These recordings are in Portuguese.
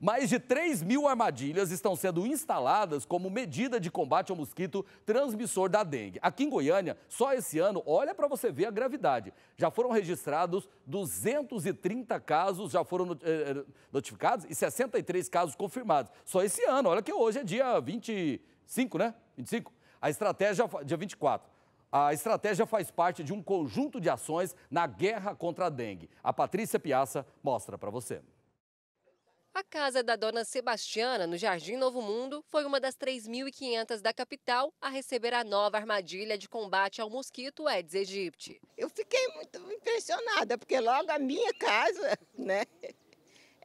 Mais de 3 mil armadilhas estão sendo instaladas como medida de combate ao mosquito transmissor da dengue. Aqui em Goiânia, só esse ano, olha para você ver a gravidade. Já foram registrados 230 casos, já foram eh, eh, notificados e 63 casos confirmados. Só esse ano, olha que hoje é dia 25, né? 25? A estratégia, dia 24. A estratégia faz parte de um conjunto de ações na guerra contra a dengue. A Patrícia Piaça mostra para você. A casa da dona Sebastiana, no Jardim Novo Mundo, foi uma das 3.500 da capital a receber a nova armadilha de combate ao mosquito Aedes aegypti. Eu fiquei muito impressionada, porque logo a minha casa, né?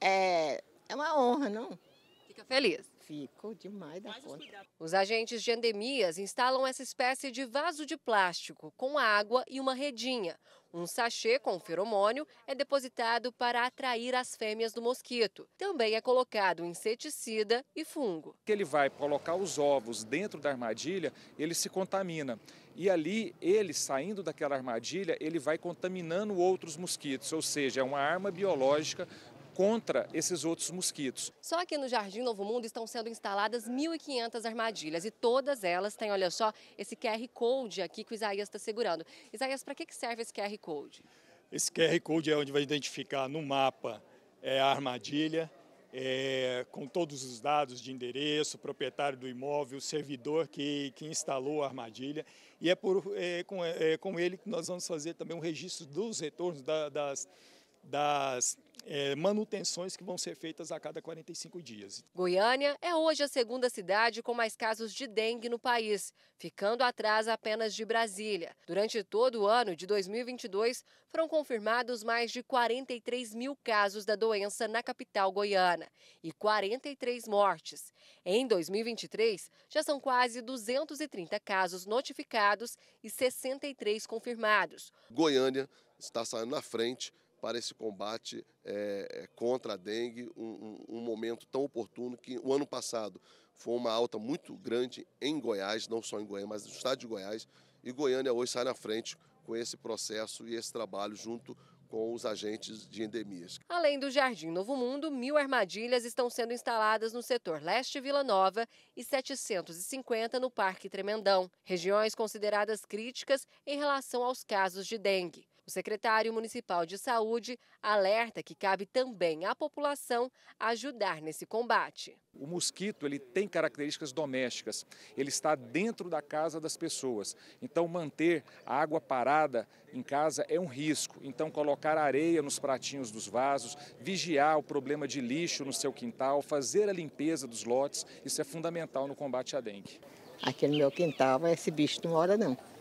É, é uma honra, não? Fica feliz. Fico demais da Mas conta. Os agentes de endemias instalam essa espécie de vaso de plástico com água e uma redinha um sachê com feromônio é depositado para atrair as fêmeas do mosquito. Também é colocado inseticida e fungo. Ele vai colocar os ovos dentro da armadilha, ele se contamina. E ali, ele saindo daquela armadilha, ele vai contaminando outros mosquitos, ou seja, é uma arma biológica contra esses outros mosquitos. Só aqui no Jardim Novo Mundo estão sendo instaladas 1.500 armadilhas e todas elas têm, olha só, esse QR Code aqui que o Isaías está segurando. Isaías, para que serve esse QR Code? Esse QR Code é onde vai identificar no mapa é, a armadilha, é, com todos os dados de endereço, proprietário do imóvel, servidor que, que instalou a armadilha. E é, por, é, com, é com ele que nós vamos fazer também um registro dos retornos da, das das é, manutenções que vão ser feitas a cada 45 dias. Goiânia é hoje a segunda cidade com mais casos de dengue no país, ficando atrás apenas de Brasília. Durante todo o ano de 2022, foram confirmados mais de 43 mil casos da doença na capital goiana e 43 mortes. Em 2023, já são quase 230 casos notificados e 63 confirmados. Goiânia está saindo na frente para esse combate é, é, contra a dengue, um, um, um momento tão oportuno que o ano passado foi uma alta muito grande em Goiás, não só em Goiânia, mas no estado de Goiás, e Goiânia hoje sai na frente com esse processo e esse trabalho junto com os agentes de endemias. Além do Jardim Novo Mundo, mil armadilhas estão sendo instaladas no setor leste Vila Nova e 750 no Parque Tremendão, regiões consideradas críticas em relação aos casos de dengue. O secretário municipal de saúde alerta que cabe também à população ajudar nesse combate. O mosquito ele tem características domésticas, ele está dentro da casa das pessoas. Então manter a água parada em casa é um risco. Então colocar areia nos pratinhos dos vasos, vigiar o problema de lixo no seu quintal, fazer a limpeza dos lotes, isso é fundamental no combate à dengue. Aqui no meu quintal esse bicho não mora não.